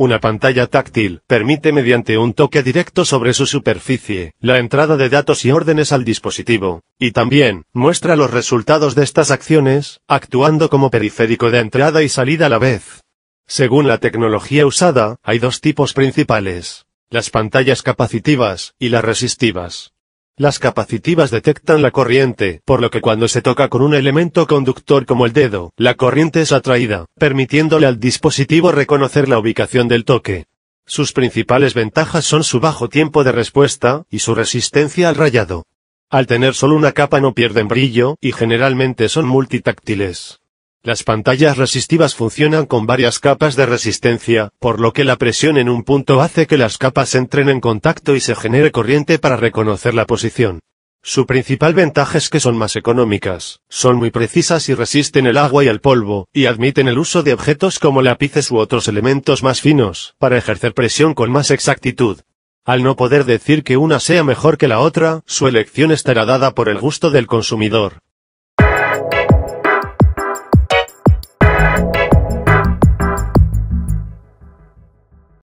Una pantalla táctil permite mediante un toque directo sobre su superficie la entrada de datos y órdenes al dispositivo, y también muestra los resultados de estas acciones, actuando como periférico de entrada y salida a la vez. Según la tecnología usada, hay dos tipos principales, las pantallas capacitivas y las resistivas. Las capacitivas detectan la corriente, por lo que cuando se toca con un elemento conductor como el dedo, la corriente es atraída, permitiéndole al dispositivo reconocer la ubicación del toque. Sus principales ventajas son su bajo tiempo de respuesta, y su resistencia al rayado. Al tener solo una capa no pierden brillo, y generalmente son multitáctiles. Las pantallas resistivas funcionan con varias capas de resistencia, por lo que la presión en un punto hace que las capas entren en contacto y se genere corriente para reconocer la posición. Su principal ventaja es que son más económicas, son muy precisas y resisten el agua y el polvo, y admiten el uso de objetos como lápices u otros elementos más finos, para ejercer presión con más exactitud. Al no poder decir que una sea mejor que la otra, su elección estará dada por el gusto del consumidor,